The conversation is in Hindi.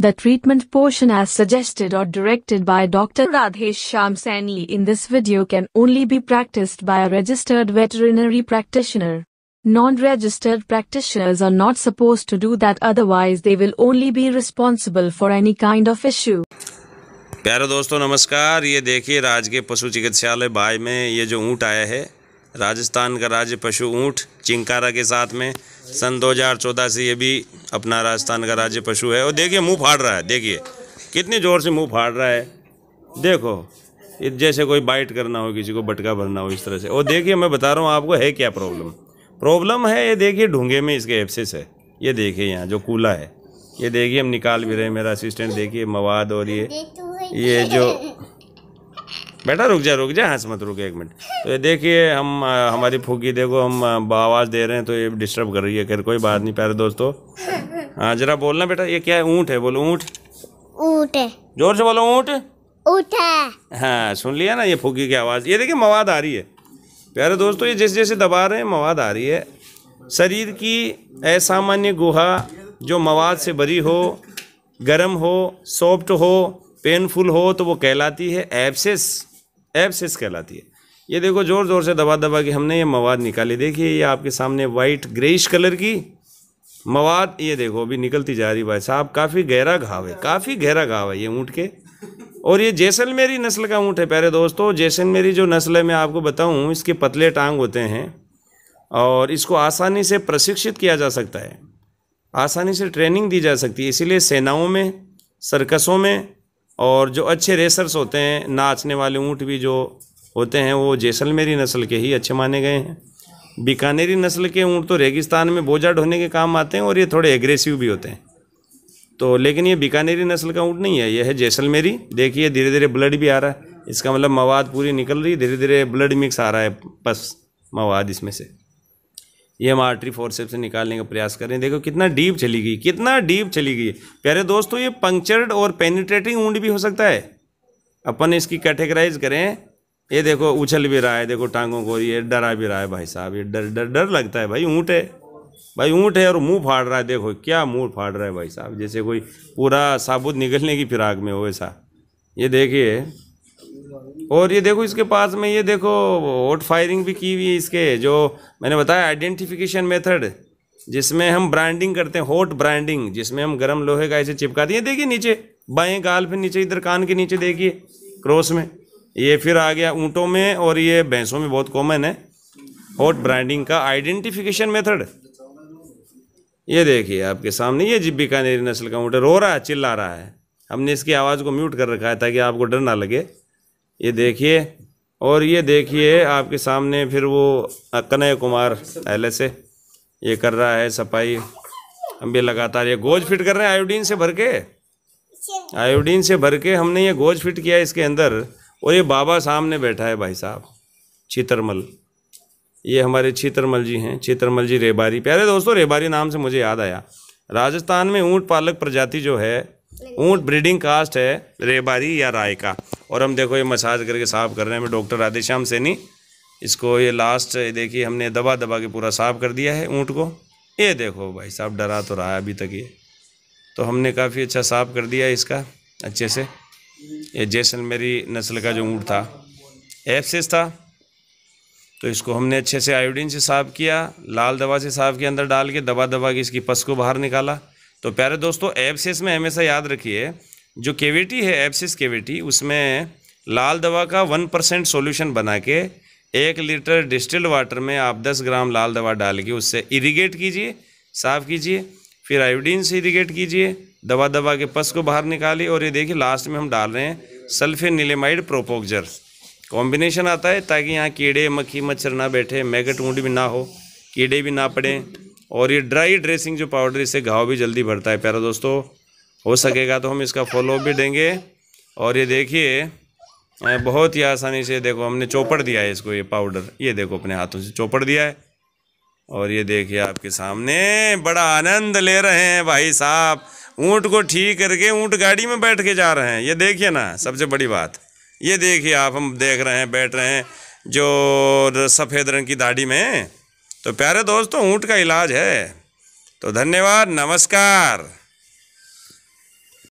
The treatment portion as suggested or directed by Dr. Radhesh Shamsani in this video can only be practiced by a registered veterinary practitioner. Non-registered practitioners are not supposed to do that otherwise they will only be responsible for any kind of issue. प्यारे दोस्तों नमस्कार ये देखिए राज के पशु चिकित्सालय बाय में ये जो ऊँट आया है राजस्थान का राज्य पशु ऊँट चिंकारा के साथ में सन 2014 से ये भी अपना राजस्थान का राज्य पशु है और देखिए मुंह फाड़ रहा है देखिए कितने ज़ोर से मुंह फाड़ रहा है देखो जैसे कोई बाइट करना हो किसी को बटका भरना हो इस तरह से और देखिए मैं बता रहा हूँ आपको है क्या प्रॉब्लम प्रॉब्लम है ये देखिए ढूंगे में इसके एफसेस है ये देखिए यहाँ जो कूला है ये देखिए हम निकाल भी रहे मेरा असिस्टेंट देखिए मवाद और ये ये जो बेटा रुक जा रुक जा हंस मत रुक एक मिनट तो ये देखिए हम हमारी फूकी देखो हम आवाज़ दे रहे हैं तो ये डिस्टर्ब कर रही है खैर कोई बात नहीं प्यारे दोस्तों हाँ जरा बोलना बेटा ये क्या है ऊँट है बोलो ऊँट ऊँट जोर से बोलो ऊँट ऊँट है हाँ सुन लिया ना ये फूकी की आवाज़ ये देखिए मवाद आ रही है प्यारे दोस्तों ये जैसे जैसे दबा रहे हैं मवाद आ रही है शरीर की असामान्य गुहा जो मवाद से भरी हो गर्म हो सॉफ्ट हो पेनफुल हो तो वो कहलाती है एब्सेस एब्सिस कहलाती है ये देखो ज़ोर ज़ोर से दबा दबा के हमने ये मवाद निकाली देखिए ये आपके सामने वाइट ग्रेइश कलर की मवाद ये देखो अभी निकलती जा रही भाई साहब काफ़ी गहरा घाव है काफ़ी गहरा घाव है ये ऊँट के और ये जैसलमेरी नस्ल का ऊँट है प्यारे दोस्तों जैसलमेरी जो नस्ल है मैं आपको बताऊँ इसके पतले टांग होते हैं और इसको आसानी से प्रशिक्षित किया जा सकता है आसानी से ट्रेनिंग दी जा सकती है इसीलिए सेनाओं में सर्कसों में और जो अच्छे रेसर्स होते हैं नाचने वाले ऊँट भी जो होते हैं वो जैसलमेरी नस्ल के ही अच्छे माने गए हैं बीकानेरी नस्ल के ऊँट तो रेगिस्तान में बोझा ढोने के काम आते हैं और ये थोड़े एग्रेसिव भी होते हैं तो लेकिन ये बीकानेरी नस्ल का ऊँट नहीं है यह है जैसलमेरी देखिए धीरे धीरे ब्लड भी आ रहा है इसका मतलब मवाद पूरी निकल रही धीरे धीरे ब्लड मिक्स आ रहा है पस मवाद इसमें से ये हम आर्टरी फोरसेप से निकालने का प्रयास कर रहे हैं देखो कितना डीप चली गई कितना डीप चली गई प्यारे दोस्तों ये पंक्चर्ड और पेनिट्रेटिंग ऊंड भी हो सकता है अपन इसकी कैटेगराइज करें ये देखो उछल भी रहा है देखो टांगों को ये डरा भी रहा है भाई साहब ये डर डर डर लगता है भाई ऊँट है भाई ऊँट है और मुँह फाड़ रहा है देखो क्या मुँह फाड़ रहा है भाई साहब जैसे कोई पूरा साबुत निकलने की फिराक में हो ऐसा ये देखिए और ये देखो इसके पास में ये देखो होट फायरिंग भी की हुई है इसके जो मैंने बताया आइडेंटिफिकेशन मेथड जिसमें हम ब्रांडिंग करते हैं होट ब्रांडिंग जिसमें हम गर्म लोहे का ऐसे चिपका दिए देखिए नीचे बाएं गाल फिर नीचे इधर कान के नीचे देखिए क्रॉस में ये फिर आ गया ऊँटों में और ये भैंसों में बहुत कॉमन है होट ब्रांडिंग का आइडेंटिफिकेशन मेथड ये देखिए आपके सामने ये जिब बीकानेरी नस्ल का ऊँट रो रहा है चिल्ला रहा है हमने इसकी आवाज़ को म्यूट कर रखा है ताकि आपको डर ना लगे ये देखिए और ये देखिए आपके सामने फिर वो कन्हैया कुमार पहले से ये कर रहा है सफाई हम भी लगातार ये गोज फिट कर रहे हैं आयोडीन से भर के आयोडीन से भर के हमने ये गोज फिट किया इसके अंदर और ये बाबा सामने बैठा है भाई साहब छीतरमल ये हमारे छीतरमल जी हैं चित्रमल जी रेबारी प्यारे दोस्तों रेबारी नाम से मुझे याद आया राजस्थान में ऊँट पालक प्रजाति जो है ऊँट ब्रीडिंग कास्ट है रेबारी या राय का और हम देखो ये मसाज करके साफ़ कर रहे हैं डॉक्टर राधेश्याम सैनी इसको ये लास्ट देखिए हमने दबा दबा के पूरा साफ़ कर दिया है ऊँट को ये देखो भाई साहब डरा तो रहा है अभी तक ये तो हमने काफ़ी अच्छा साफ़ कर दिया इसका अच्छे से ये जैसल मेरी नस्ल का जो ऊँट था एफसेस था तो इसको हमने अच्छे से आयोडीन से साफ़ किया लाल दवा से साफ़ किया अंदर डाल के दबा दबा के इसकी पस को बाहर निकाला तो प्यारे दोस्तों एब्सिस में हमेशा याद रखिए जो केविटी है एब्सिस केविटी उसमें लाल दवा का वन परसेंट सोल्यूशन बना के एक लीटर डिस्टिल वाटर में आप दस ग्राम लाल दवा डाल के उससे इरीगेट कीजिए साफ़ कीजिए फिर आयोडीन से इरीगेट कीजिए दवा दवा के पस को बाहर निकालिए और ये देखिए लास्ट में हम डाल रहे हैं सल्फे नीलेमाइड प्रोपोक्जर कॉम्बिनेशन आता है ताकि यहाँ कीड़े मक्खी मच्छर ना बैठे मैगट ऊँड भी ना हो कीड़े भी ना पड़े और ये ड्राई ड्रेसिंग जो पाउडर इससे घाव भी जल्दी भरता है प्यारा दोस्तों हो सकेगा तो हम इसका फॉलो भी देंगे और ये देखिए बहुत ही आसानी से देखो हमने चौपड़ दिया है इसको ये पाउडर ये देखो अपने हाथों से चौपड़ दिया है और ये देखिए आपके सामने बड़ा आनंद ले रहे हैं भाई साहब ऊँट को ठीक करके ऊँट गाड़ी में बैठ के जा रहे हैं ये देखिए ना सबसे बड़ी बात ये देखिए आप हम देख रहे हैं बैठ रहे हैं जो सफ़ेद रंग की दाढ़ी में तो प्यारे दोस्तों ऊँट का इलाज है तो धन्यवाद नमस्कार